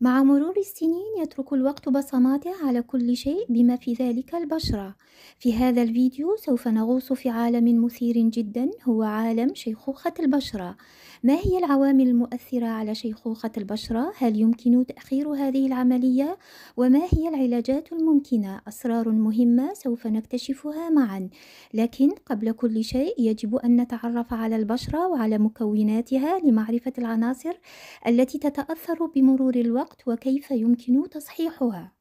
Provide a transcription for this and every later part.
مع مرور السنين يترك الوقت بصماته على كل شيء بما في ذلك البشرة في هذا الفيديو سوف نغوص في عالم مثير جدا هو عالم شيخوخة البشرة ما هي العوامل المؤثرة على شيخوخة البشرة؟ هل يمكن تأخير هذه العملية؟ وما هي العلاجات الممكنة؟ أسرار مهمة سوف نكتشفها معا، لكن قبل كل شيء يجب أن نتعرف على البشرة وعلى مكوناتها لمعرفة العناصر التي تتأثر بمرور الوقت وكيف يمكن تصحيحها.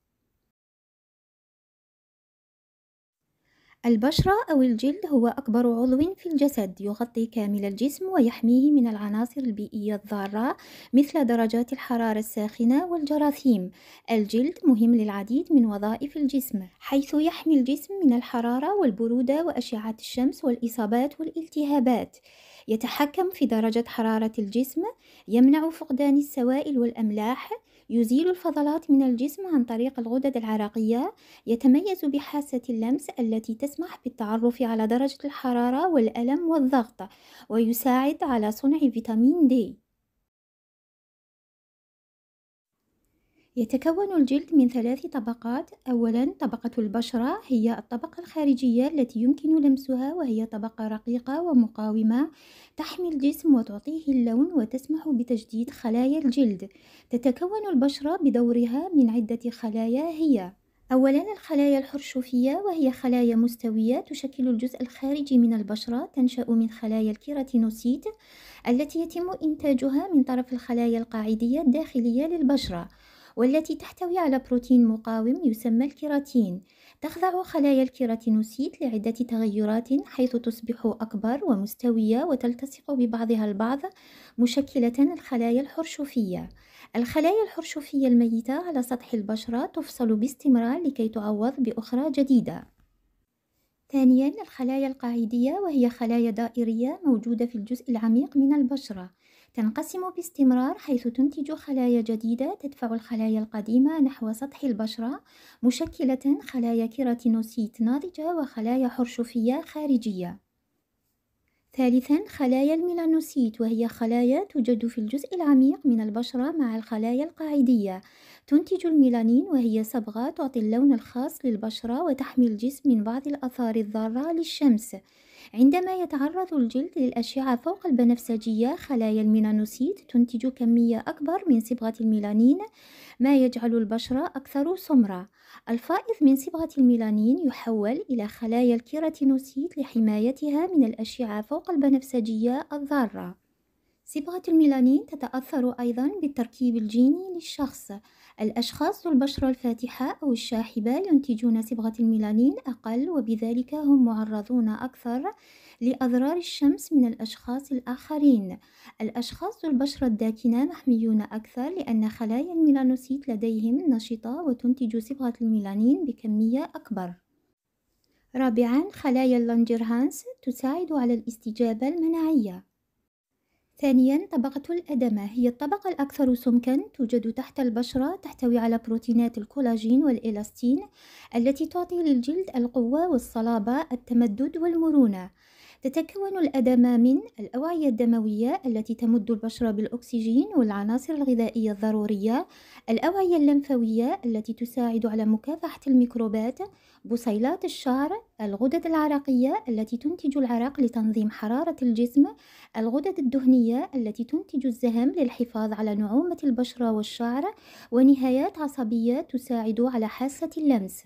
البشرة أو الجلد هو أكبر عضو في الجسد يغطي كامل الجسم ويحميه من العناصر البيئية الضارة مثل درجات الحرارة الساخنة والجراثيم الجلد مهم للعديد من وظائف الجسم حيث يحمي الجسم من الحرارة والبرودة وأشعة الشمس والإصابات والالتهابات يتحكم في درجة حرارة الجسم يمنع فقدان السوائل والأملاح يزيل الفضلات من الجسم عن طريق الغدد العرقية يتميز بحاسة اللمس التي تسمح بالتعرف على درجة الحرارة والألم والضغط ويساعد على صنع فيتامين دي يتكون الجلد من ثلاث طبقات أولا طبقة البشرة هي الطبقة الخارجية التي يمكن لمسها وهي طبقة رقيقة ومقاومة تحمي الجسم وتعطيه اللون وتسمح بتجديد خلايا الجلد تتكون البشرة بدورها من عدة خلايا هي أولا الخلايا الحرشفية وهي خلايا مستوية تشكل الجزء الخارجي من البشرة تنشأ من خلايا الكيراتينوسيت التي يتم إنتاجها من طرف الخلايا القاعدية الداخلية للبشرة والتي تحتوي على بروتين مقاوم يسمى الكيراتين تخضع خلايا الكيراتينوسيت لعدة تغيرات حيث تصبح أكبر ومستوية وتلتصق ببعضها البعض مشكلة الخلايا الحرشفية الخلايا الحرشفية الميتة على سطح البشرة تفصل باستمرار لكي تعوض بأخرى جديدة ثانيا الخلايا القاعدية وهي خلايا دائرية موجودة في الجزء العميق من البشرة تنقسم باستمرار حيث تنتج خلايا جديدة تدفع الخلايا القديمة نحو سطح البشرة مشكلة خلايا كيراتينوسيت ناضجة وخلايا حرشفية خارجية ثالثا خلايا الميلانوسيت وهي خلايا توجد في الجزء العميق من البشرة مع الخلايا القاعدية تنتج الميلانين وهي صبغة تعطي اللون الخاص للبشرة وتحمي الجسم من بعض الأثار الضارة للشمس عندما يتعرض الجلد للأشعة فوق البنفسجية خلايا الميلانوسيت تنتج كمية أكبر من صبغة الميلانين ما يجعل البشرة أكثر سمرة الفائض من صبغة الميلانين يحول إلى خلايا الكيراتينوسيت لحمايتها من الأشعة فوق البنفسجية الضارة صبغة الميلانين تتأثر أيضا بالتركيب الجيني للشخص الأشخاص ذو البشرة الفاتحة أو الشاحبة ينتجون صبغة الميلانين أقل وبذلك هم معرضون أكثر لأضرار الشمس من الأشخاص الآخرين الأشخاص ذو البشرة الداكنة محميون أكثر لأن خلايا الميلانوسيت لديهم نشطة وتنتج صبغة الميلانين بكمية أكبر رابعا خلايا اللانجرهانس تساعد على الاستجابة المناعية ثانيا طبقة الأدمة هي الطبقة الأكثر سمكا توجد تحت البشرة تحتوي على بروتينات الكولاجين والإلاستين التي تعطي للجلد القوة والصلابة التمدد والمرونة تتكون الأدمة من الأوعية الدموية التي تمد البشرة بالأكسجين والعناصر الغذائية الضرورية، الأوعية اللمفاوية التي تساعد على مكافحة الميكروبات، بصيلات الشعر، الغدد العرقية التي تنتج العرق لتنظيم حرارة الجسم، الغدد الدهنية التي تنتج الزهم للحفاظ على نعومة البشرة والشعر، ونهايات عصبية تساعد على حاسة اللمس.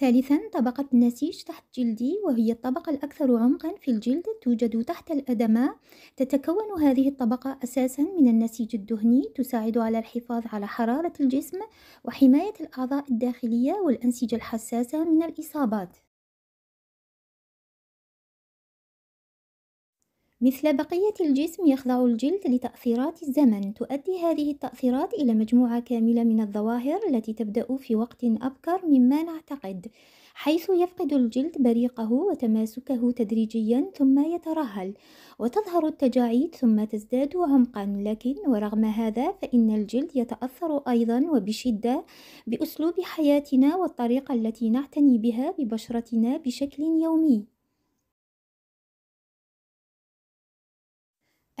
ثالثا طبقة النسيج تحت جلدي وهي الطبقة الأكثر عمقا في الجلد توجد تحت الأدماء تتكون هذه الطبقة أساسا من النسيج الدهني تساعد على الحفاظ على حرارة الجسم وحماية الأعضاء الداخلية والأنسجة الحساسة من الإصابات مثل بقية الجسم يخضع الجلد لتأثيرات الزمن تؤدي هذه التأثيرات إلى مجموعة كاملة من الظواهر التي تبدأ في وقت أبكر مما نعتقد حيث يفقد الجلد بريقه وتماسكه تدريجيا ثم يترهل وتظهر التجاعيد ثم تزداد عمقا لكن ورغم هذا فإن الجلد يتأثر أيضا وبشدة بأسلوب حياتنا والطريقة التي نعتني بها ببشرتنا بشكل يومي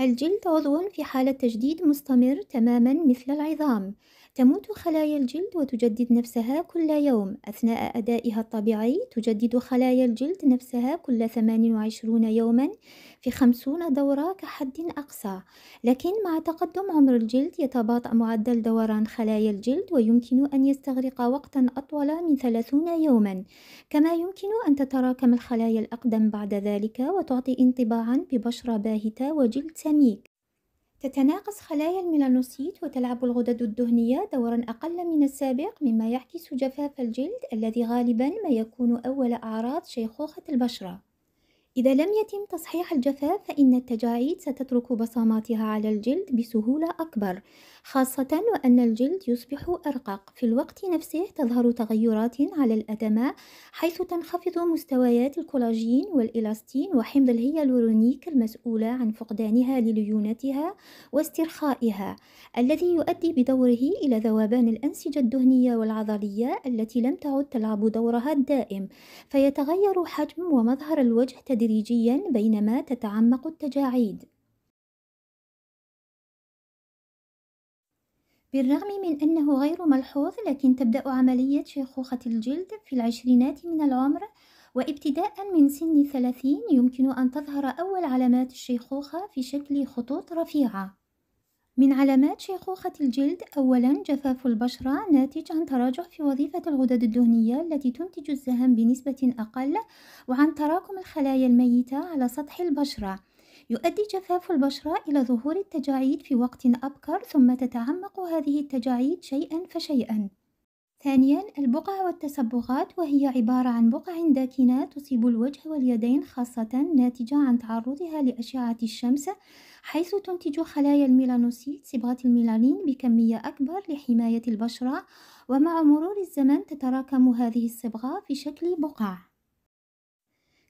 الجلد عضو في حالة تجديد مستمر تماما مثل العظام تموت خلايا الجلد وتجدد نفسها كل يوم أثناء أدائها الطبيعي تجدد خلايا الجلد نفسها كل 28 يوما في خمسون دورة كحد أقصى لكن مع تقدم عمر الجلد يتباطأ معدل دوران خلايا الجلد ويمكن أن يستغرق وقتا أطول من ثلاثون يوما كما يمكن أن تتراكم الخلايا الأقدم بعد ذلك وتعطي انطباعا ببشرة باهتة وجلد سميك تتناقص خلايا الميلانوسيت وتلعب الغدد الدهنية دورا أقل من السابق مما يعكس جفاف الجلد الذي غالبا ما يكون أول أعراض شيخوخة البشرة إذا لم يتم تصحيح الجفاف فإن التجاعيد ستترك بصماتها على الجلد بسهولة أكبر خاصة وأن الجلد يصبح أرقق في الوقت نفسه تظهر تغيرات على الأدماء حيث تنخفض مستويات الكولاجين والإلاستين وحمض الهيالورونيك المسؤولة عن فقدانها لليونتها واسترخائها الذي يؤدي بدوره إلى ذوبان الأنسجة الدهنية والعضلية التي لم تعد تلعب دورها الدائم فيتغير حجم ومظهر الوجه تدريجيا تدريجيا بينما تتعمق التجاعيد بالرغم من أنه غير ملحوظ لكن تبدأ عملية شيخوخة الجلد في العشرينات من العمر وابتداء من سن الثلاثين يمكن أن تظهر أول علامات الشيخوخة في شكل خطوط رفيعة من علامات شيخوخة الجلد أولا جفاف البشرة ناتج عن تراجع في وظيفة الغدد الدهنية التي تنتج الزهم بنسبة أقل وعن تراكم الخلايا الميتة على سطح البشرة يؤدي جفاف البشرة إلى ظهور التجاعيد في وقت أبكر ثم تتعمق هذه التجاعيد شيئا فشيئا ثانيا البقع والتصبغات وهي عبارة عن بقع داكنة تصيب الوجه واليدين خاصة ناتجة عن تعرضها لأشعة الشمس حيث تنتج خلايا الميلانوسيت صبغة الميلانين بكمية أكبر لحماية البشرة ومع مرور الزمن تتراكم هذه الصبغة في شكل بقع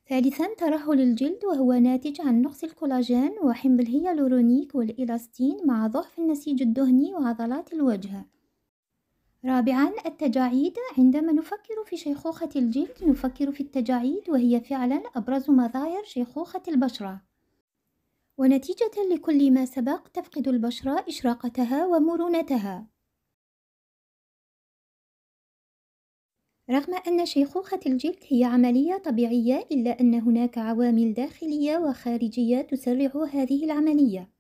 ثالثا ترهل الجلد وهو ناتج عن نقص الكولاجين وحمض الهيالورونيك والإلاستين مع ضعف النسيج الدهني وعضلات الوجه رابعا التجاعيد عندما نفكر في شيخوخة الجلد نفكر في التجاعيد وهي فعلا أبرز مظاهر شيخوخة البشرة ونتيجة لكل ما سبق تفقد البشرة إشراقتها ومرونتها رغم أن شيخوخة الجلد هي عملية طبيعية إلا أن هناك عوامل داخلية وخارجية تسرع هذه العملية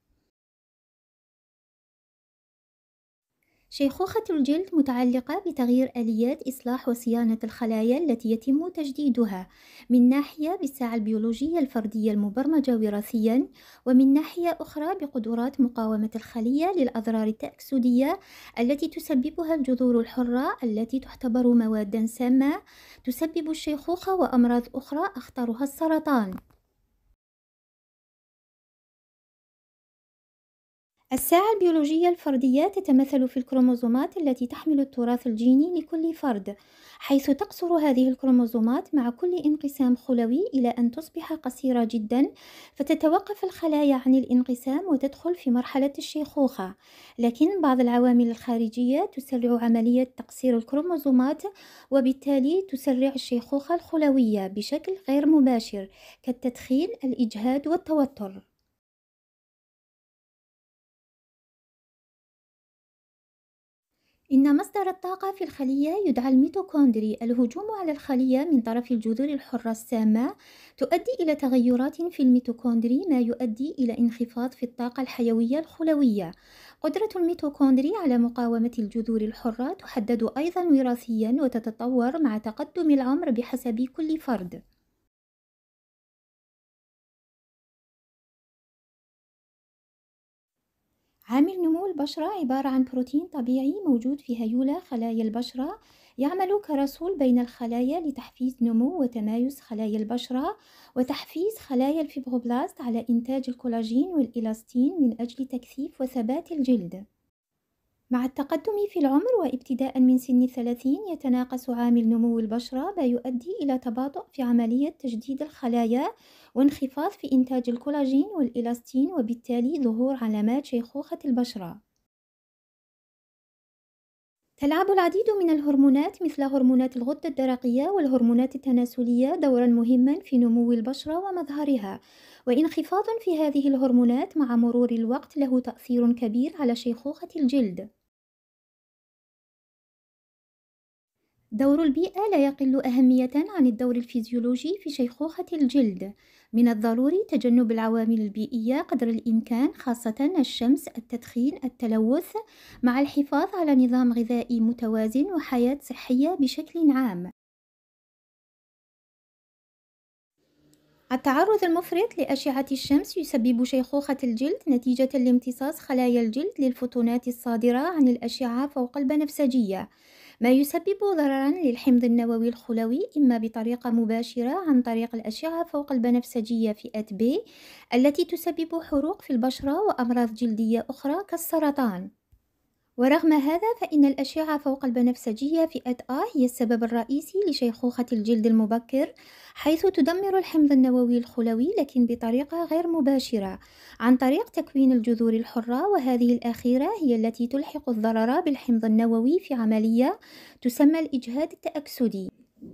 شيخوخة الجلد متعلقة بتغيير آليات إصلاح وصيانة الخلايا التي يتم تجديدها من ناحية بالساعة البيولوجية الفردية المبرمجة وراثيا ومن ناحية أخرى بقدرات مقاومة الخلية للأضرار التأكسدية التي تسببها الجذور الحرة التي تعتبر مواد سامة تسبب الشيخوخة وأمراض أخرى أخطرها السرطان الساعة البيولوجية الفردية تتمثل في الكروموزومات التي تحمل التراث الجيني لكل فرد، حيث تقصر هذه الكروموزومات مع كل انقسام خلوي إلى أن تصبح قصيرة جدا، فتتوقف الخلايا عن الانقسام وتدخل في مرحلة الشيخوخة، لكن بعض العوامل الخارجية تسرع عملية تقصير الكروموزومات، وبالتالي تسرع الشيخوخة الخلوية بشكل غير مباشر كالتدخين، الإجهاد، والتوتر. إن مصدر الطاقة في الخلية يدعى الميتوكوندري الهجوم على الخلية من طرف الجذور الحرة السامة تؤدي إلى تغيرات في الميتوكوندري ما يؤدي إلى انخفاض في الطاقة الحيوية الخلوية قدرة الميتوكوندري على مقاومة الجذور الحرة تحدد أيضا وراثيا وتتطور مع تقدم العمر بحسب كل فرد عامل نمو البشرة عبارة عن بروتين طبيعي موجود في هيولى خلايا البشرة يعمل كرسول بين الخلايا لتحفيز نمو وتمايز خلايا البشرة وتحفيز خلايا الفيبروبلاست على إنتاج الكولاجين والإلاستين من أجل تكثيف وثبات الجلد مع التقدم في العمر وابتداء من سن الثلاثين يتناقص عامل نمو البشرة ما يؤدي إلى تباطؤ في عملية تجديد الخلايا وانخفاض في إنتاج الكولاجين والإلاستين وبالتالي ظهور علامات شيخوخة البشرة تلعب العديد من الهرمونات مثل هرمونات الغدة الدرقية والهرمونات التناسلية دورا مهما في نمو البشرة ومظهرها وانخفاض في هذه الهرمونات مع مرور الوقت له تأثير كبير على شيخوخة الجلد دور البيئة لا يقل أهمية عن الدور الفيزيولوجي في شيخوخة الجلد من الضروري تجنب العوامل البيئية قدر الإمكان خاصة الشمس التدخين التلوث مع الحفاظ على نظام غذائي متوازن وحياة صحية بشكل عام التعرض المفرط لأشعة الشمس يسبب شيخوخة الجلد نتيجة لامتصاص خلايا الجلد للفوتونات الصادرة عن الأشعة فوق البنفسجية، ما يسبب ضررًا للحمض النووي الخلوي إما بطريقة مباشرة عن طريق الأشعة فوق البنفسجية فئة B التي تسبب حروق في البشرة وأمراض جلدية أخرى كالسرطان. ورغم هذا فإن الأشعة فوق البنفسجية فئة A هي السبب الرئيسي لشيخوخة الجلد المبكر حيث تدمر الحمض النووي الخلوي لكن بطريقة غير مباشرة عن طريق تكوين الجذور الحرة وهذه الأخيرة هي التي تلحق الضرر بالحمض النووي في عملية تسمى الإجهاد التأكسدي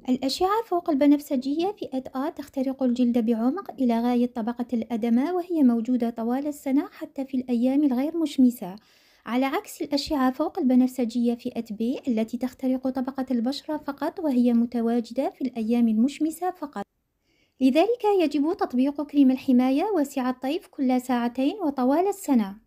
الأشعة فوق البنفسجية فئة آ تخترق الجلد بعمق إلى غاية طبقة الأدمة وهي موجودة طوال السنة حتى في الأيام الغير مشمسة على عكس الأشعة فوق البنفسجية فئة B التي تخترق طبقة البشرة فقط وهي متواجدة في الأيام المشمسة فقط لذلك يجب تطبيق كريم الحماية واسع الطيف كل ساعتين وطوال السنة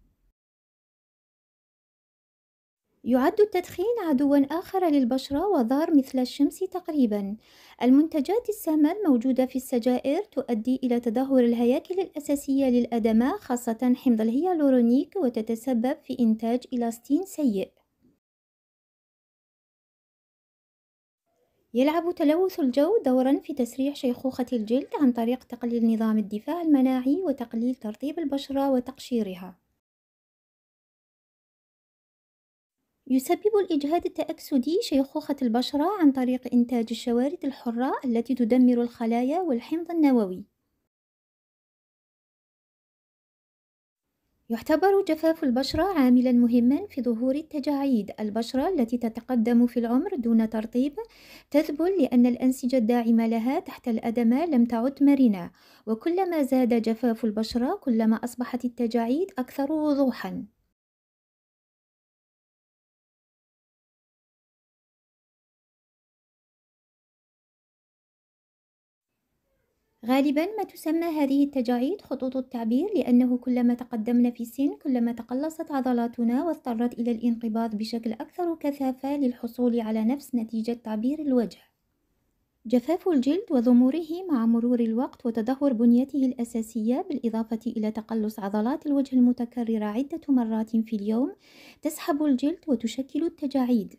يعد التدخين عدوا آخر للبشرة وظهر مثل الشمس تقريبا المنتجات السامة الموجودة في السجائر تؤدي إلى تدهور الهياكل الأساسية للأدمة خاصة حمض الهيالورونيك وتتسبب في إنتاج إلاستين سيء يلعب تلوث الجو دورا في تسريع شيخوخة الجلد عن طريق تقليل نظام الدفاع المناعي وتقليل ترطيب البشرة وتقشيرها يسبب الإجهاد التأكسدي شيخوخة البشرة عن طريق إنتاج الشوارد الحرة التي تدمر الخلايا والحمض النووي. يعتبر جفاف البشرة عاملا مهما في ظهور التجاعيد البشرة التي تتقدم في العمر دون ترطيب تذبل لأن الأنسجة الداعمة لها تحت الأدمة لم تعد مرنة وكلما زاد جفاف البشرة كلما أصبحت التجاعيد أكثر وضوحا غالبا ما تسمى هذه التجاعيد خطوط التعبير لأنه كلما تقدمنا في السن كلما تقلصت عضلاتنا واضطرت إلى الانقباض بشكل أكثر كثافة للحصول على نفس نتيجة تعبير الوجه جفاف الجلد وضموره مع مرور الوقت وتدهور بنيته الأساسية بالإضافة إلى تقلص عضلات الوجه المتكررة عدة مرات في اليوم تسحب الجلد وتشكل التجاعيد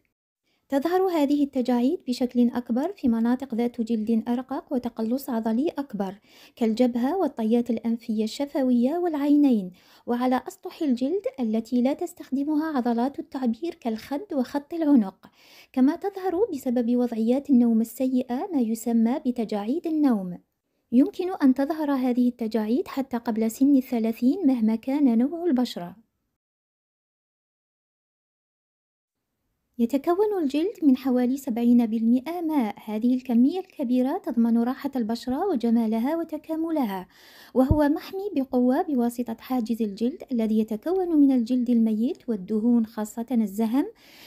تظهر هذه التجاعيد بشكل أكبر في مناطق ذات جلد أرقق وتقلص عضلي أكبر كالجبهة والطيات الأنفية الشفوية والعينين وعلى أسطح الجلد التي لا تستخدمها عضلات التعبير كالخد وخط العنق كما تظهر بسبب وضعيات النوم السيئة ما يسمى بتجاعيد النوم يمكن أن تظهر هذه التجاعيد حتى قبل سن الثلاثين مهما كان نوع البشرة يتكون الجلد من حوالي 70% ماء هذه الكمية الكبيرة تضمن راحة البشرة وجمالها وتكاملها وهو محمي بقوة بواسطة حاجز الجلد الذي يتكون من الجلد الميت والدهون خاصة الزهم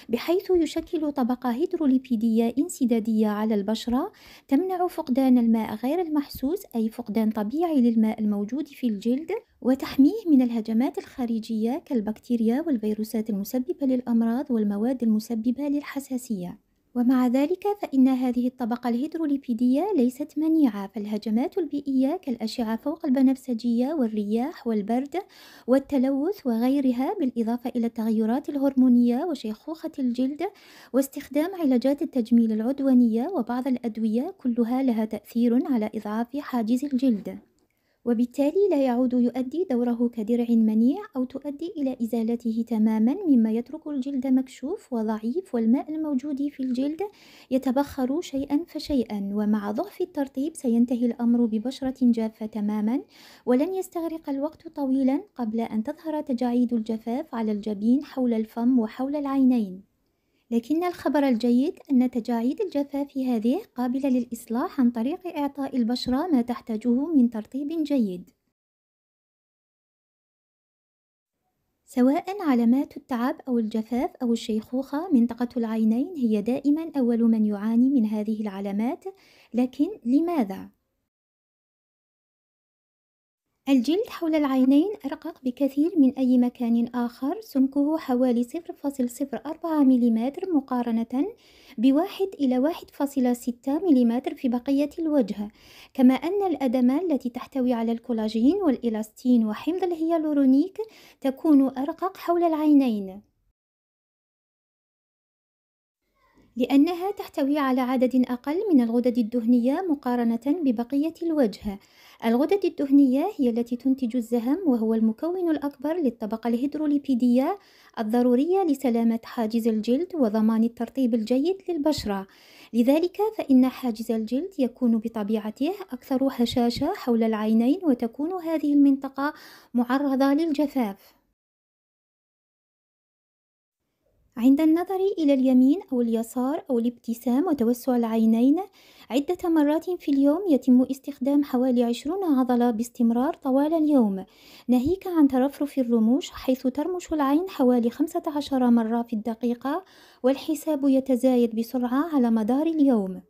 بحيث يشكل طبقة هيدروليبيدية انسدادية على البشرة تمنع فقدان الماء غير المحسوس أي فقدان طبيعي للماء الموجود في الجلد وتحميه من الهجمات الخارجية كالبكتيريا والفيروسات المسببة للأمراض والمواد المسببة للحساسية ومع ذلك فإن هذه الطبقة الهيدروليبيدية ليست منيعة فالهجمات البيئية كالأشعة فوق البنفسجية والرياح والبرد والتلوث وغيرها بالإضافة إلى التغيرات الهرمونية وشيخوخة الجلد واستخدام علاجات التجميل العدوانية وبعض الأدوية كلها لها تأثير على إضعاف حاجز الجلد وبالتالي لا يعود يؤدي دوره كدرع منيع أو تؤدي إلى إزالته تماما مما يترك الجلد مكشوف وضعيف والماء الموجود في الجلد يتبخر شيئا فشيئا ومع ضعف الترطيب سينتهي الأمر ببشرة جافة تماما ولن يستغرق الوقت طويلا قبل أن تظهر تجاعيد الجفاف على الجبين حول الفم وحول العينين لكن الخبر الجيد أن تجاعيد الجفاف هذه قابلة للإصلاح عن طريق إعطاء البشرة ما تحتاجه من ترطيب جيد سواء علامات التعب أو الجفاف أو الشيخوخة منطقة العينين هي دائما أول من يعاني من هذه العلامات لكن لماذا؟ الجلد حول العينين أرقق بكثير من أي مكان آخر سمكه حوالي 0.04 ملم مقارنة بواحد إلى 1.6 ملم في بقية الوجه كما أن الأدمة التي تحتوي على الكولاجين والإلاستين وحمض الهيالورونيك تكون أرقق حول العينين لأنها تحتوي على عدد أقل من الغدد الدهنية مقارنة ببقية الوجه الغدد الدهنية هي التي تنتج الزهم وهو المكون الأكبر للطبقة الهيدروليبيدية الضرورية لسلامة حاجز الجلد وضمان الترطيب الجيد للبشرة لذلك فإن حاجز الجلد يكون بطبيعته أكثر هشاشة حول العينين وتكون هذه المنطقة معرضة للجفاف عند النظر إلى اليمين أو اليسار أو الابتسام وتوسع العينين عدة مرات في اليوم يتم استخدام حوالي 20 عضلة باستمرار طوال اليوم ناهيك عن ترفرف الرموش حيث ترمش العين حوالي 15 مرة في الدقيقة والحساب يتزايد بسرعة على مدار اليوم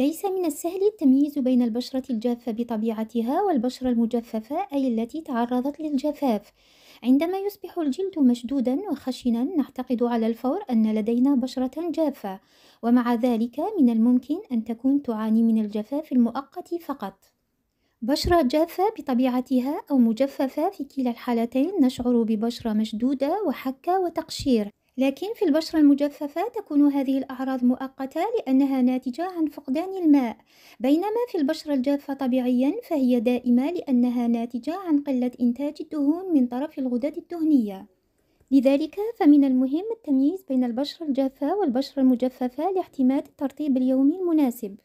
ليس من السهل التمييز بين البشرة الجافة بطبيعتها والبشرة المجففة أي التي تعرضت للجفاف عندما يصبح الجلد مشدودا وخشنا نعتقد على الفور أن لدينا بشرة جافة ومع ذلك من الممكن أن تكون تعاني من الجفاف المؤقت فقط بشرة جافة بطبيعتها أو مجففة في كلا الحالتين نشعر ببشرة مشدودة وحكة وتقشير لكن في البشرة المجففة تكون هذه الأعراض مؤقتة لأنها ناتجة عن فقدان الماء، بينما في البشرة الجافة طبيعيًا فهي دائمة لأنها ناتجة عن قلة إنتاج الدهون من طرف الغدد الدهنية. لذلك فمن المهم التمييز بين البشرة الجافة والبشرة المجففة لاعتماد الترطيب اليومي المناسب.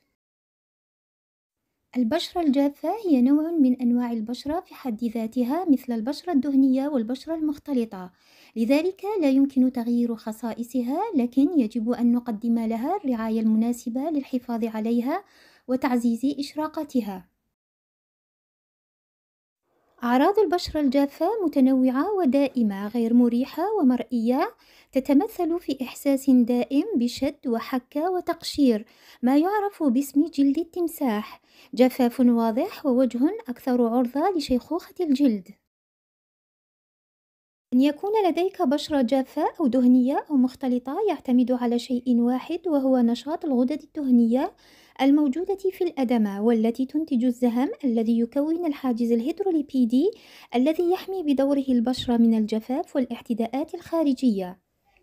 البشرة الجافة هي نوع من أنواع البشرة في حد ذاتها مثل البشرة الدهنية والبشرة المختلطة لذلك لا يمكن تغيير خصائصها لكن يجب أن نقدم لها الرعاية المناسبة للحفاظ عليها وتعزيز إشراقتها أعراض البشرة الجافة متنوعة ودائمة غير مريحة ومرئية تتمثل في إحساس دائم بشد وحكة وتقشير ما يعرف باسم جلد التمساح جفاف واضح ووجه أكثر عرضة لشيخوخة الجلد أن يكون لديك بشرة جافة أو دهنية أو مختلطة يعتمد على شيء واحد وهو نشاط الغدد الدهنية الموجودة في الأدمة والتي تنتج الزهم الذي يكون الحاجز الهيدروليبيدي الذي يحمي بدوره البشرة من الجفاف والاعتداءات الخارجية.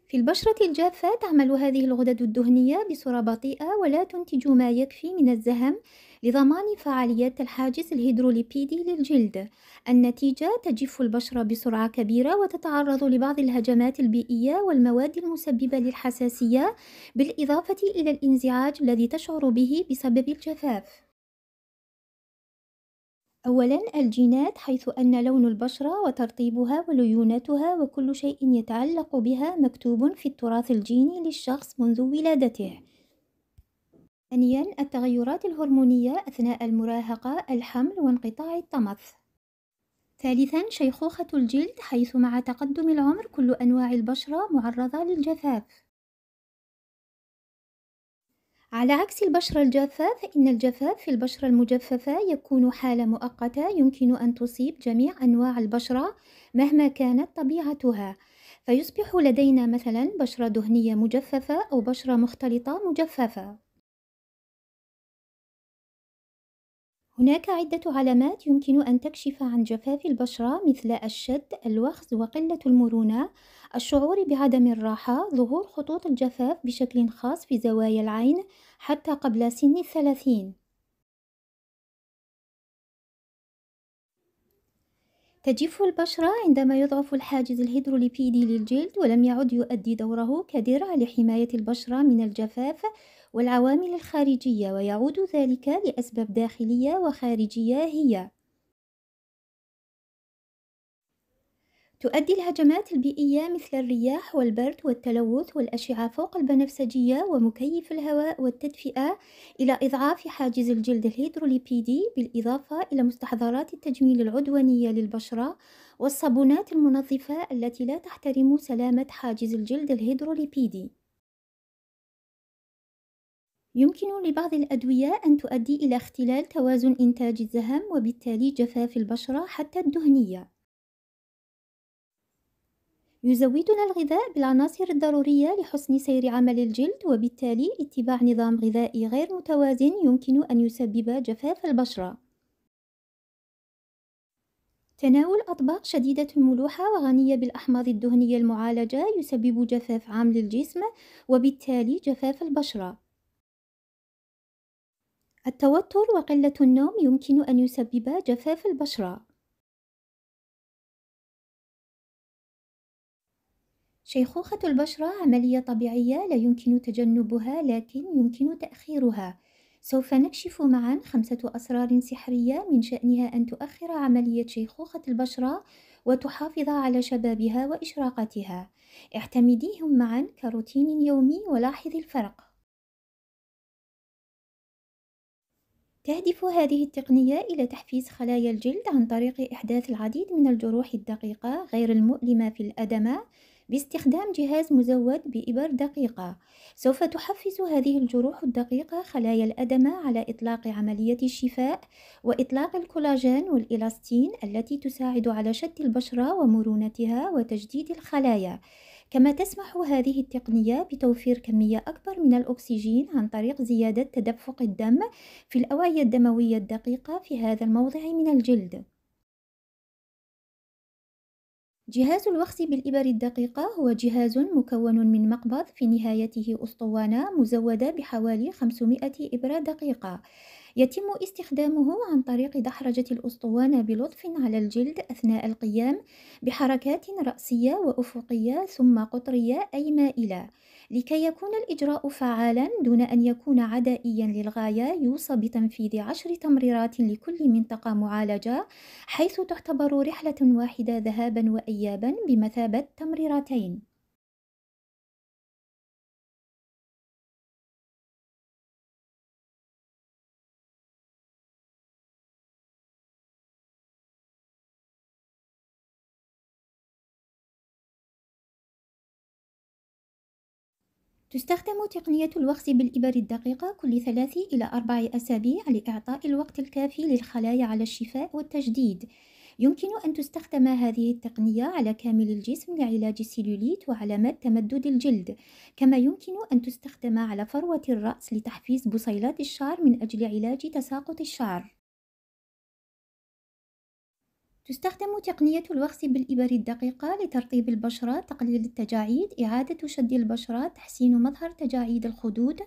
في البشرة الجافة تعمل هذه الغدد الدهنية بصورة بطيئة ولا تنتج ما يكفي من الزهم لضمان فعالية الحاجز الهيدروليبيدي للجلد. النتيجة تجف البشرة بسرعة كبيرة وتتعرض لبعض الهجمات البيئية والمواد المسببة للحساسية، بالإضافة إلى الانزعاج الذي تشعر به بسبب الجفاف. أولا الجينات حيث أن لون البشرة وترطيبها وليونتها وكل شيء يتعلق بها مكتوب في التراث الجيني للشخص منذ ولادته ثانيا التغيرات الهرمونية أثناء المراهقة الحمل وانقطاع الطمث ثالثا شيخوخة الجلد حيث مع تقدم العمر كل أنواع البشرة معرضة للجفاف على عكس البشرة الجافة فإن الجفاف في البشرة المجففة يكون حالة مؤقتة يمكن أن تصيب جميع أنواع البشرة مهما كانت طبيعتها فيصبح لدينا مثلا بشرة دهنية مجففة أو بشرة مختلطة مجففة هناك عدة علامات يمكن أن تكشف عن جفاف البشرة مثل الشد، الوخز، وقلة المرونة، الشعور بعدم الراحة، ظهور خطوط الجفاف بشكل خاص في زوايا العين حتى قبل سن الثلاثين. تجف البشرة عندما يضعف الحاجز الهيدروليبيدي للجلد ولم يعد يؤدي دوره كدرع لحماية البشرة من الجفاف والعوامل الخارجية ويعود ذلك لأسباب داخلية وخارجية هي تؤدي الهجمات البيئية مثل الرياح والبرد والتلوث والأشعة فوق البنفسجية ومكيف الهواء والتدفئة إلى إضعاف حاجز الجلد الهيدروليبيدي بالإضافة إلى مستحضرات التجميل العدوانية للبشرة والصابونات المنظفة التي لا تحترم سلامة حاجز الجلد الهيدروليبيدي يمكن لبعض الأدوية أن تؤدي إلى اختلال توازن إنتاج الزهم وبالتالي جفاف البشرة حتى الدهنية. يزودنا الغذاء بالعناصر الضرورية لحسن سير عمل الجلد وبالتالي اتباع نظام غذائي غير متوازن يمكن أن يسبب جفاف البشرة. تناول أطباق شديدة الملوحة وغنية بالأحماض الدهنية المعالجة يسبب جفاف عام للجسم وبالتالي جفاف البشرة. التوتر وقلة النوم يمكن أن يسببا جفاف البشرة. شيخوخة البشرة عملية طبيعية لا يمكن تجنبها لكن يمكن تأخيرها. سوف نكشف معا خمسة أسرار سحرية من شأنها أن تؤخر عملية شيخوخة البشرة وتحافظ على شبابها وإشراقتها. اعتمديهم معا كروتين يومي ولاحظي الفرق. تهدف هذه التقنية إلى تحفيز خلايا الجلد عن طريق إحداث العديد من الجروح الدقيقة غير المؤلمة في الأدمة باستخدام جهاز مزود بإبر دقيقة سوف تحفز هذه الجروح الدقيقة خلايا الأدمة على إطلاق عملية الشفاء وإطلاق الكولاجين والإلاستين التي تساعد على شد البشرة ومرونتها وتجديد الخلايا كما تسمح هذه التقنية بتوفير كمية أكبر من الأكسجين عن طريق زيادة تدفق الدم في الأوعية الدموية الدقيقة في هذا الموضع من الجلد جهاز الوخز بالإبر الدقيقة هو جهاز مكون من مقبض في نهايته أسطوانة مزودة بحوالي 500 إبرة دقيقة يتم استخدامه عن طريق دحرجة الأسطوانة بلطف على الجلد أثناء القيام بحركات رأسية وأفقية ثم قطرية أي مائلة لكي يكون الإجراء فعالا دون أن يكون عدائيا للغاية يوصى بتنفيذ عشر تمريرات لكل منطقة معالجة حيث تعتبر رحلة واحدة ذهابا وإيابا بمثابة تمريرتين تستخدم تقنية الوخز بالإبر الدقيقة كل ثلاث إلى أربع أسابيع لإعطاء الوقت الكافي للخلايا على الشفاء والتجديد يمكن أن تستخدم هذه التقنية على كامل الجسم لعلاج السيلوليت وعلامات تمدد الجلد، كما يمكن أن تستخدم على فروة الرأس لتحفيز بصيلات الشعر من أجل علاج تساقط الشعر. تستخدم تقنية الوخز بالإبر الدقيقة لترطيب البشرة تقليل التجاعيد إعادة شد البشرة تحسين مظهر تجاعيد الخدود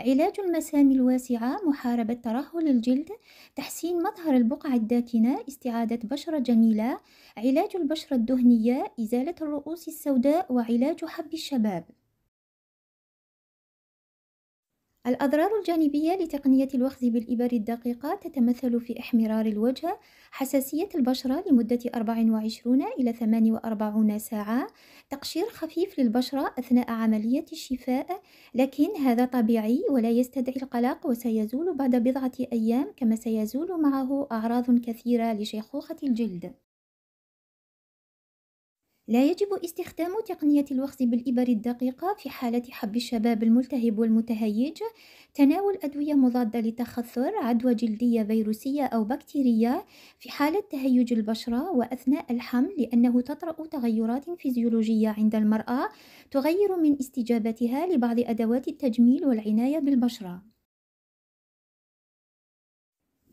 علاج المسام الواسعة محاربة ترهل الجلد تحسين مظهر البقع الداكنة استعادة بشرة جميلة علاج البشرة الدهنية إزالة الرؤوس السوداء وعلاج حب الشباب الأضرار الجانبية لتقنية الوخز بالإبر الدقيقة تتمثل في احمرار الوجه، حساسية البشرة لمدة 24 إلى 48 ساعة، تقشير خفيف للبشرة أثناء عملية الشفاء، لكن هذا طبيعي ولا يستدعي القلق وسيزول بعد بضعة أيام كما سيزول معه أعراض كثيرة لشيخوخة الجلد. لا يجب استخدام تقنية الوخز بالإبر الدقيقة في حالة حب الشباب الملتهب والمتهيج، تناول أدوية مضادة للتخثر، عدوى جلدية فيروسية أو بكتيرية في حالة تهيج البشرة وأثناء الحمل لأنه تطرأ تغيرات فيزيولوجية عند المرأة تغير من استجابتها لبعض أدوات التجميل والعناية بالبشرة.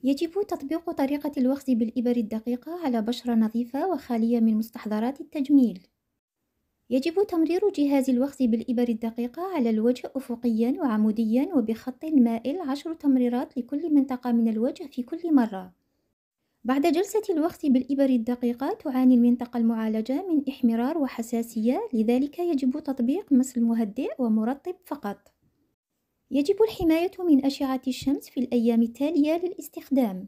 يجب تطبيق طريقة الوخز بالإبر الدقيقة على بشرة نظيفة وخالية من مستحضرات التجميل. يجب تمرير جهاز الوخز بالإبر الدقيقة على الوجه أفقيًا وعموديًا وبخط مائل عشر تمريرات لكل منطقة من الوجه في كل مرة. بعد جلسة الوخز بالإبر الدقيقة تعاني المنطقة المعالجة من إحمرار وحساسية لذلك يجب تطبيق مسح مهدئ ومرطب فقط يجب الحماية من أشعة الشمس في الأيام التالية للاستخدام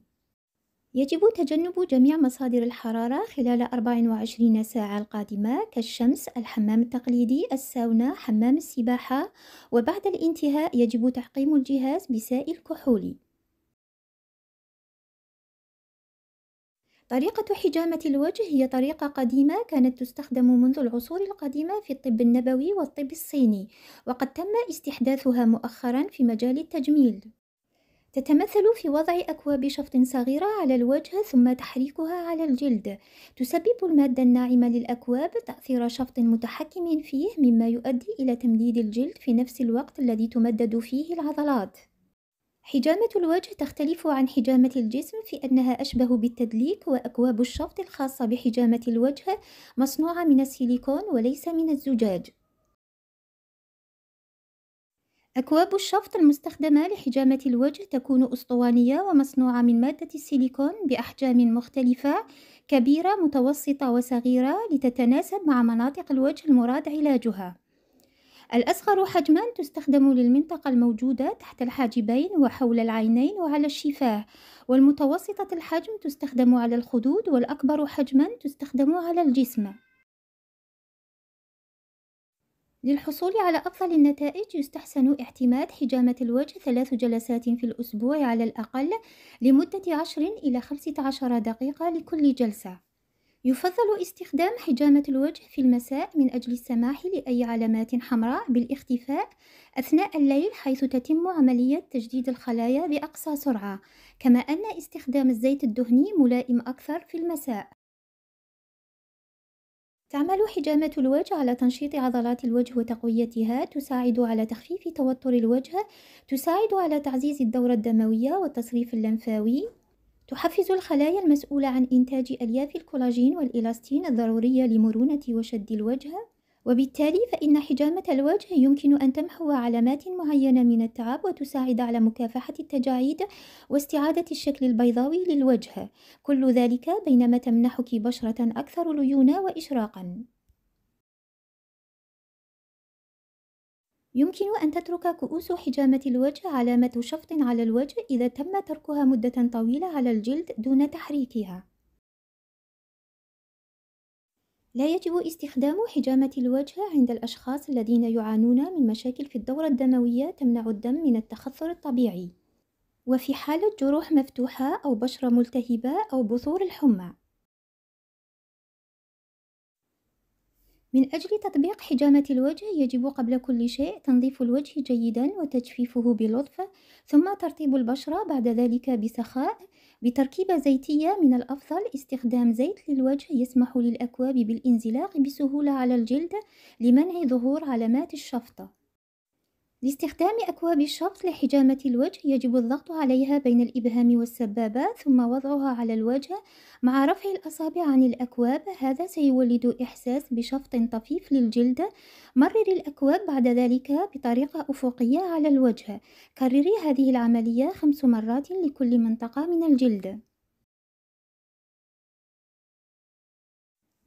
يجب تجنب جميع مصادر الحرارة خلال 24 ساعة القادمة كالشمس، الحمام التقليدي، الساونا، حمام السباحة، وبعد الانتهاء يجب تعقيم الجهاز بسائل كحولي. طريقة حجامة الوجه هي طريقة قديمة كانت تستخدم منذ العصور القديمة في الطب النبوي والطب الصيني وقد تم استحداثها مؤخرا في مجال التجميل تتمثل في وضع أكواب شفط صغيرة على الوجه ثم تحريكها على الجلد تسبب المادة الناعمة للأكواب تأثير شفط متحكم فيه مما يؤدي إلى تمديد الجلد في نفس الوقت الذي تمدد فيه العضلات حجامة الوجه تختلف عن حجامة الجسم في أنها أشبه بالتدليك وأكواب الشفط الخاصة بحجامة الوجه مصنوعة من السيليكون وليس من الزجاج أكواب الشفط المستخدمة لحجامة الوجه تكون أسطوانية ومصنوعة من مادة السيليكون بأحجام مختلفة كبيرة متوسطة وصغيرة لتتناسب مع مناطق الوجه المراد علاجها الأصغر حجمًا تستخدم للمنطقة الموجودة تحت الحاجبين وحول العينين وعلى الشفاه، والمتوسطة الحجم تستخدم على الخدود، والأكبر حجمًا تستخدم على الجسم. للحصول على أفضل النتائج يستحسن اعتماد حجامة الوجه ثلاث جلسات في الأسبوع على الأقل لمدة 10 إلى 15 دقيقة لكل جلسة يفضل استخدام حجامة الوجه في المساء من أجل السماح لأي علامات حمراء بالاختفاء أثناء الليل حيث تتم عملية تجديد الخلايا بأقصى سرعة، كما أن استخدام الزيت الدهني ملائم أكثر في المساء. تعمل حجامة الوجه على تنشيط عضلات الوجه وتقويتها، تساعد على تخفيف توتر الوجه، تساعد على تعزيز الدورة الدموية والتصريف اللمفاوي، تحفز الخلايا المسؤولة عن إنتاج ألياف الكولاجين والإلاستين الضرورية لمرونة وشد الوجه، وبالتالي فإن حجامة الوجه يمكن أن تمحو علامات معينة من التعب وتساعد على مكافحة التجاعيد واستعادة الشكل البيضاوي للوجه، كل ذلك بينما تمنحك بشرة أكثر ليونة وإشراقًا. يمكن أن تترك كؤوس حجامة الوجه علامة شفط على الوجه إذا تم تركها مدة طويلة على الجلد دون تحريكها. لا يجب استخدام حجامة الوجه عند الأشخاص الذين يعانون من مشاكل في الدورة الدموية تمنع الدم من التخثر الطبيعي، وفي حالة جروح مفتوحة أو بشرة ملتهبة أو بثور الحمى. من أجل تطبيق حجامة الوجه يجب قبل كل شيء تنظيف الوجه جيدا وتجفيفه بلطف ثم ترطيب البشرة بعد ذلك بسخاء بتركيبة زيتية من الأفضل استخدام زيت للوجه يسمح للأكواب بالانزلاق بسهولة على الجلد لمنع ظهور علامات الشفطة لاستخدام أكواب الشمس لحجامة الوجه يجب الضغط عليها بين الإبهام والسبابة ثم وضعها على الوجه مع رفع الأصابع عن الأكواب هذا سيولد إحساس بشفط طفيف للجلد مرر الأكواب بعد ذلك بطريقة أفقية على الوجه كرري هذه العملية خمس مرات لكل منطقة من الجلد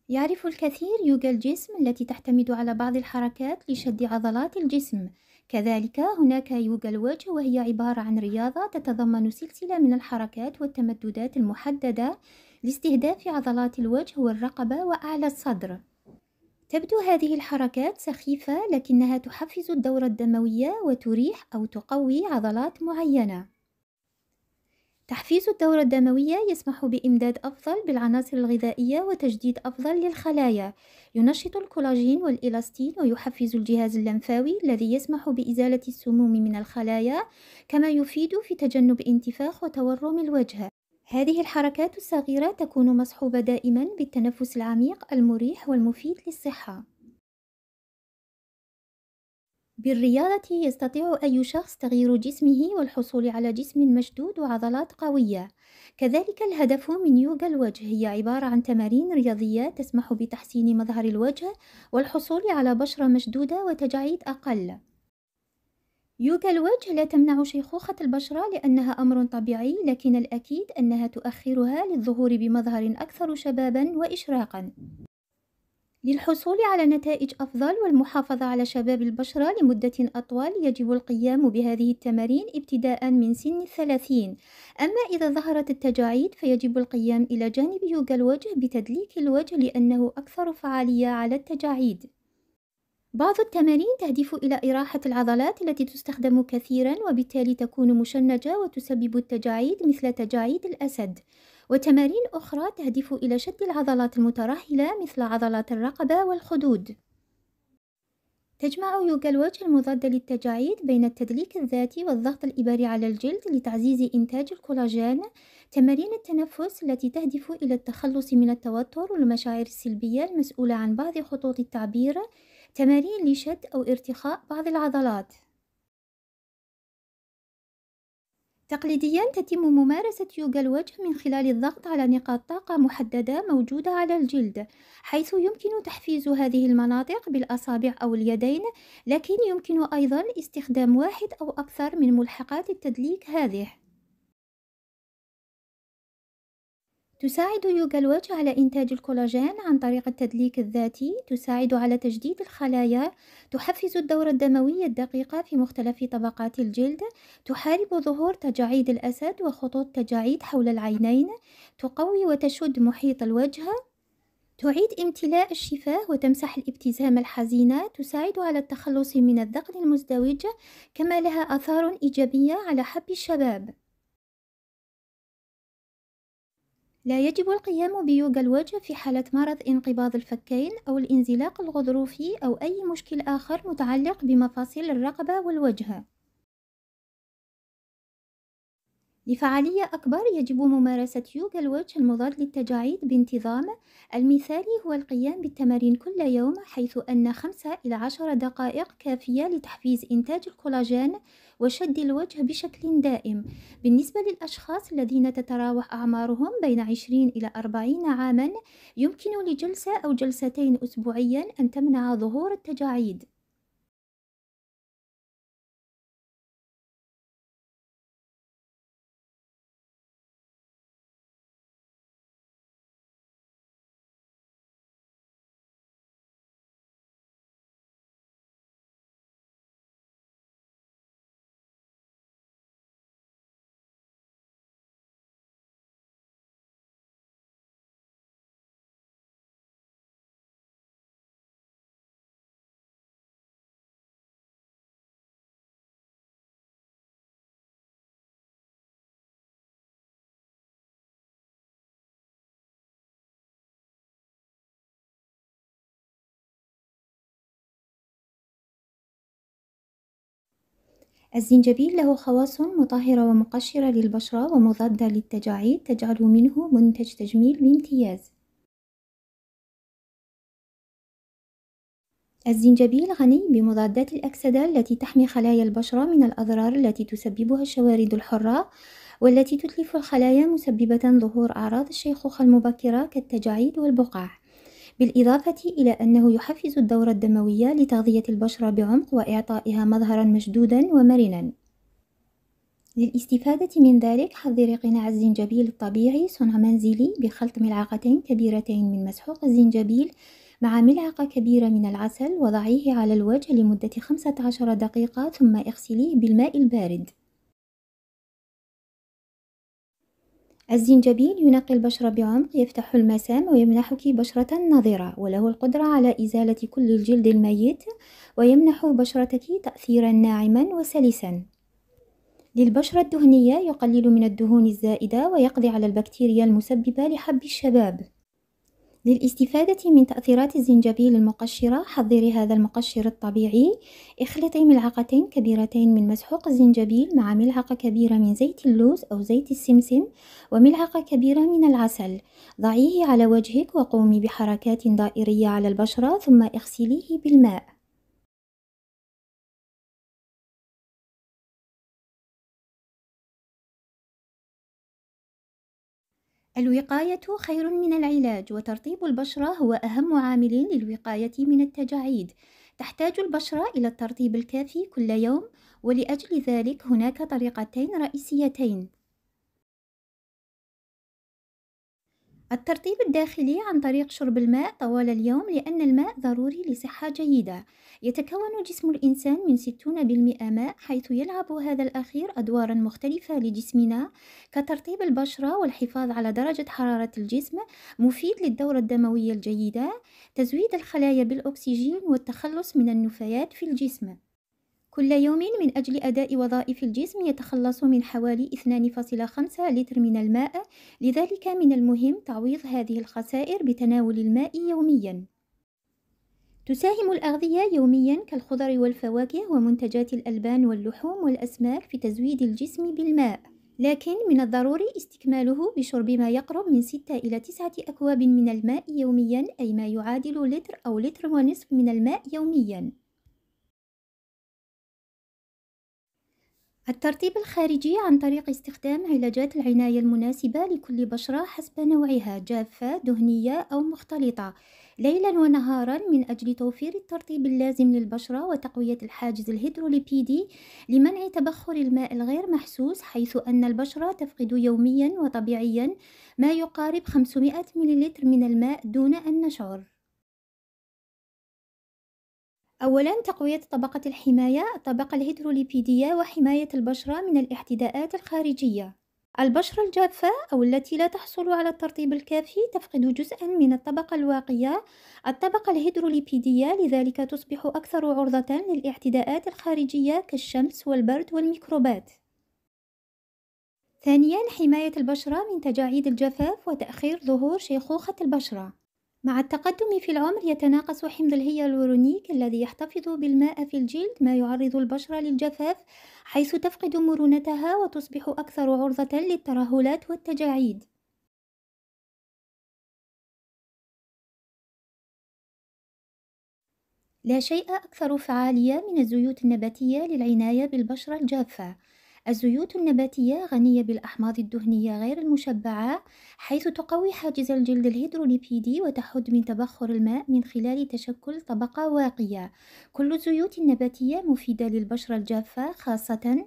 يعرف الكثير يوغا الجسم التي تعتمد على بعض الحركات لشد عضلات الجسم كذلك هناك يوغا الوجه وهي عبارة عن رياضة تتضمن سلسلة من الحركات والتمددات المحددة لاستهداف عضلات الوجه والرقبة وأعلى الصدر تبدو هذه الحركات سخيفة لكنها تحفز الدورة الدموية وتريح أو تقوي عضلات معينة تحفيز الدورة الدموية يسمح بإمداد أفضل بالعناصر الغذائية وتجديد أفضل للخلايا، ينشط الكولاجين والإلاستين ويحفز الجهاز اللمفاوي الذي يسمح بإزالة السموم من الخلايا، كما يفيد في تجنب انتفاخ وتورم الوجه. هذه الحركات الصغيرة تكون مصحوبة دائما بالتنفس العميق المريح والمفيد للصحة. بالرياضة يستطيع أي شخص تغيير جسمه والحصول على جسم مشدود وعضلات قوية كذلك الهدف من يوغا الوجه هي عبارة عن تمارين رياضية تسمح بتحسين مظهر الوجه والحصول على بشرة مشدودة وتجاعيد أقل يوغا الوجه لا تمنع شيخوخة البشرة لأنها أمر طبيعي لكن الأكيد أنها تؤخرها للظهور بمظهر أكثر شبابا وإشراقا للحصول على نتائج أفضل والمحافظة على شباب البشرة لمدة أطول يجب القيام بهذه التمارين ابتداء من سن الثلاثين أما إذا ظهرت التجاعيد فيجب القيام إلى جانب يوغا الوجه بتدليك الوجه لأنه أكثر فعالية على التجاعيد بعض التمارين تهدف إلى إراحة العضلات التي تستخدم كثيرا وبالتالي تكون مشنجة وتسبب التجاعيد مثل تجاعيد الأسد وتمارين أخرى تهدف إلى شد العضلات المترهلة مثل عضلات الرقبة والخدود تجمع يوغا الوجه المضاد للتجاعيد بين التدليك الذاتي والضغط الإبري على الجلد لتعزيز إنتاج الكولاجين تمارين التنفس التي تهدف إلى التخلص من التوتر والمشاعر السلبية المسؤولة عن بعض خطوط التعبير تمارين لشد أو ارتخاء بعض العضلات تقليديا تتم ممارسة يوغا الوجه من خلال الضغط على نقاط طاقة محددة موجودة على الجلد حيث يمكن تحفيز هذه المناطق بالأصابع أو اليدين لكن يمكن أيضا استخدام واحد أو أكثر من ملحقات التدليك هذه تساعد يوغا الوجه على إنتاج الكولاجين عن طريق التدليك الذاتي، تساعد على تجديد الخلايا، تحفز الدورة الدموية الدقيقة في مختلف طبقات الجلد، تحارب ظهور تجاعيد الأسد وخطوط تجاعيد حول العينين، تقوي وتشد محيط الوجه، تعيد امتلاء الشفاه وتمسح الابتسامة الحزينة، تساعد على التخلص من الذقن المزدوج، كما لها آثار إيجابية على حب الشباب. لا يجب القيام بيوغا الوجه في حالة مرض انقباض الفكين أو الانزلاق الغضروفي أو أي مشكل آخر متعلق بمفاصل الرقبة والوجه لفعالية أكبر يجب ممارسة يوغا الوجه المضاد للتجاعيد بانتظام المثالي هو القيام بالتمارين كل يوم حيث أن خمسة إلى عشر دقائق كافية لتحفيز إنتاج الكولاجين وشد الوجه بشكل دائم بالنسبة للأشخاص الذين تتراوح أعمارهم بين 20 إلى 40 عاما يمكن لجلسة أو جلستين أسبوعيا أن تمنع ظهور التجاعيد الزنجبيل له خواص مطهرة ومقشرة للبشرة ومضادة للتجاعيد تجعل منه منتج تجميل بامتياز الزنجبيل غني بمضادات الأكسدة التي تحمي خلايا البشرة من الأضرار التي تسببها الشوارد الحرة والتي تتلف الخلايا مسببة ظهور أعراض الشيخوخة المبكرة كالتجاعيد والبقع بالإضافة إلى أنه يحفز الدورة الدموية لتغذية البشرة بعمق وإعطائها مظهرا مشدودا ومرنا للاستفادة من ذلك حضري قناع الزنجبيل الطبيعي صنع منزلي بخلط ملعقتين كبيرتين من مسحوق الزنجبيل مع ملعقة كبيرة من العسل وضعيه على الوجه لمدة 15 دقيقة ثم اغسليه بالماء البارد الزنجبيل ينقي البشرة بعمق يفتح المسام ويمنحك بشرة نظرة وله القدرة على إزالة كل الجلد الميت ويمنح بشرتك تأثيرا ناعما وسلسا للبشرة الدهنية يقلل من الدهون الزائدة ويقضي على البكتيريا المسببة لحب الشباب للاستفادة من تأثيرات الزنجبيل المقشرة حضري هذا المقشر الطبيعي اخلطي ملعقتين كبيرتين من مسحوق الزنجبيل مع ملعقة كبيرة من زيت اللوز أو زيت السمسم وملعقة كبيرة من العسل ضعيه على وجهك وقومي بحركات دائرية على البشرة ثم اغسليه بالماء الوقاية خير من العلاج وترطيب البشرة هو أهم عامل للوقاية من التجاعيد تحتاج البشرة إلى الترطيب الكافي كل يوم ولأجل ذلك هناك طريقتين رئيسيتين الترطيب الداخلي عن طريق شرب الماء طوال اليوم لأن الماء ضروري لصحة جيدة يتكون جسم الإنسان من 60% ماء حيث يلعب هذا الأخير أدوارا مختلفة لجسمنا كترطيب البشرة والحفاظ على درجة حرارة الجسم مفيد للدورة الدموية الجيدة تزويد الخلايا بالأكسجين والتخلص من النفايات في الجسم كل يوم من أجل أداء وظائف الجسم يتخلص من حوالي 2.5 لتر من الماء لذلك من المهم تعويض هذه الخسائر بتناول الماء يومياً تساهم الأغذية يوميا كالخضر والفواكه ومنتجات الألبان واللحوم والأسماك في تزويد الجسم بالماء لكن من الضروري استكماله بشرب ما يقرب من 6 إلى 9 أكواب من الماء يوميا أي ما يعادل لتر أو لتر ونصف من الماء يوميا الترطيب الخارجي عن طريق استخدام علاجات العناية المناسبة لكل بشرة حسب نوعها جافة دهنية أو مختلطة ليلا ونهارا من أجل توفير الترطيب اللازم للبشرة وتقوية الحاجز الهيدروليبيدي لمنع تبخر الماء الغير محسوس حيث أن البشرة تفقد يوميا وطبيعيا ما يقارب 500 مللتر من الماء دون أن نشعر أولا تقوية طبقة الحماية الطبقة الهيدروليبيدية وحماية البشرة من الاحتداءات الخارجية البشرة الجافة أو التي لا تحصل على الترطيب الكافي تفقد جزءا من الطبقة الواقية الطبقة الهيدروليبيدية لذلك تصبح أكثر عرضة للاعتداءات الخارجية كالشمس والبرد والميكروبات ثانيا حماية البشرة من تجاعيد الجفاف وتأخير ظهور شيخوخة البشرة مع التقدم في العمر يتناقص حمض الهيالورونيك الذي يحتفظ بالماء في الجلد ما يعرض البشرة للجفاف حيث تفقد مرونتها وتصبح أكثر عرضة للترهلات والتجاعيد لا شيء أكثر فعالية من الزيوت النباتية للعناية بالبشرة الجافة الزيوت النباتية غنية بالأحماض الدهنية غير المشبعة حيث تقوي حاجز الجلد الهيدروليبيدي وتحد من تبخر الماء من خلال تشكل طبقة واقية كل الزيوت النباتية مفيدة للبشرة الجافة خاصة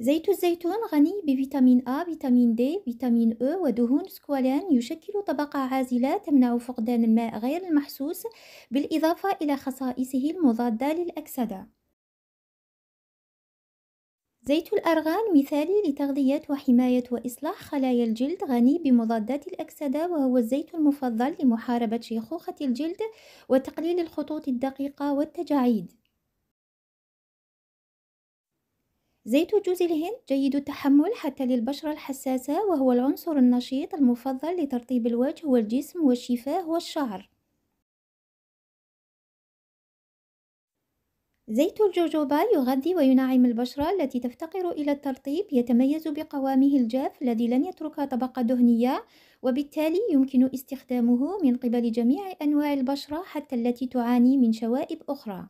زيت الزيتون غني بفيتامين أ فيتامين د فيتامين أ e ودهون سكوالان يشكل طبقة عازلة تمنع فقدان الماء غير المحسوس بالإضافة إلى خصائصه المضادة للأكسدة زيت الأرغان مثالي لتغذية وحماية وإصلاح خلايا الجلد غني بمضادات الأكسدة وهو الزيت المفضل لمحاربة شيخوخة الجلد وتقليل الخطوط الدقيقة والتجاعيد زيت جوز الهند جيد التحمل حتى للبشرة الحساسة وهو العنصر النشيط المفضل لترطيب الوجه والجسم والشفاه والشعر زيت الجوجوبا يغذي وينعم البشرة التي تفتقر إلى الترطيب يتميز بقوامه الجاف الذي لن يترك طبقة دهنية وبالتالي يمكن استخدامه من قبل جميع أنواع البشرة حتى التي تعاني من شوائب أخرى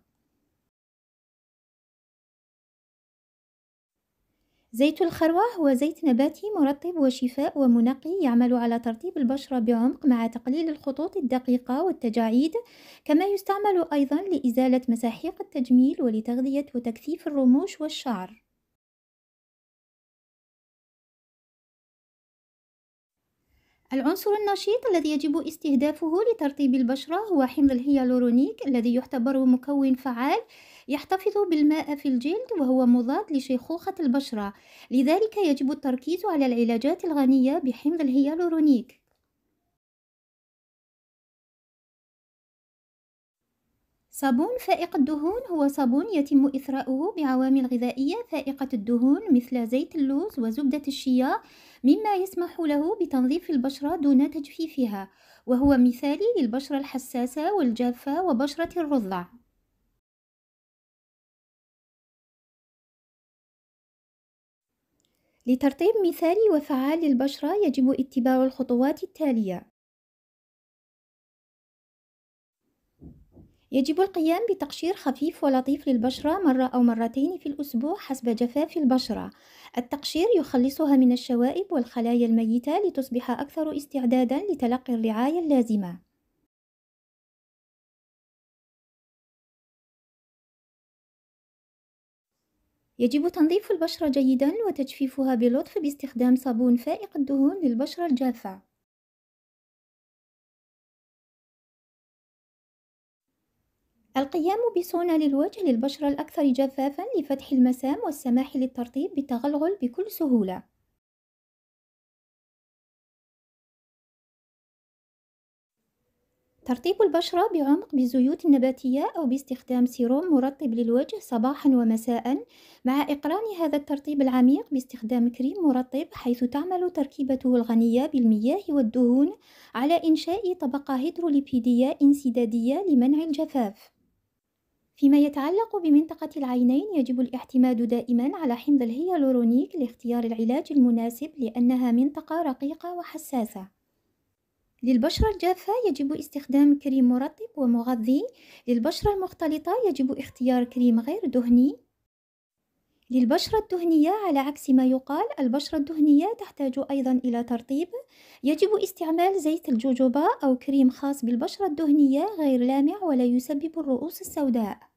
زيت الخروة هو زيت نباتي مرطب وشفاء ومنقي يعمل على ترطيب البشرة بعمق مع تقليل الخطوط الدقيقة والتجاعيد كما يستعمل أيضا لإزالة مساحيق التجميل ولتغذية وتكثيف الرموش والشعر العنصر النشيط الذي يجب استهدافه لترطيب البشرة هو حمض الهيالورونيك الذي يعتبر مكون فعال يحتفظ بالماء في الجلد وهو مضاد لشيخوخة البشرة لذلك يجب التركيز على العلاجات الغنية بحمض الهيالورونيك صابون فائق الدهون هو صابون يتم إثراؤه بعوامل غذائية فائقة الدهون مثل زيت اللوز وزبدة الشيا مما يسمح له بتنظيف البشرة دون تجفيفها وهو مثالي للبشرة الحساسة والجافة وبشرة الرضع لترطيب مثالي وفعال للبشرة يجب اتباع الخطوات التالية يجب القيام بتقشير خفيف ولطيف للبشرة مرة أو مرتين في الأسبوع حسب جفاف البشرة. التقشير يخلصها من الشوائب والخلايا الميتة لتصبح أكثر استعدادًا لتلقي الرعاية اللازمة. يجب تنظيف البشرة جيدا وتجفيفها بلطف باستخدام صابون فائق الدهون للبشرة الجافة القيام بصونة للوجه للبشرة الأكثر جفافا لفتح المسام والسماح للترطيب بالتغلغل بكل سهولة ترطيب البشرة بعمق بزيوت نباتية أو باستخدام سيروم مرطب للوجه صباحا ومساء مع إقران هذا الترطيب العميق باستخدام كريم مرطب حيث تعمل تركيبته الغنية بالمياه والدهون على إنشاء طبقة هيدروليبيدية انسدادية لمنع الجفاف فيما يتعلق بمنطقة العينين يجب الاعتماد دائما على حمض الهيالورونيك لاختيار العلاج المناسب لأنها منطقة رقيقة وحساسة للبشرة الجافة يجب استخدام كريم مرطب ومغذي للبشرة المختلطة يجب اختيار كريم غير دهني للبشرة الدهنية على عكس ما يقال البشرة الدهنية تحتاج أيضا إلى ترطيب يجب استعمال زيت الجوجوبا أو كريم خاص بالبشرة الدهنية غير لامع ولا يسبب الرؤوس السوداء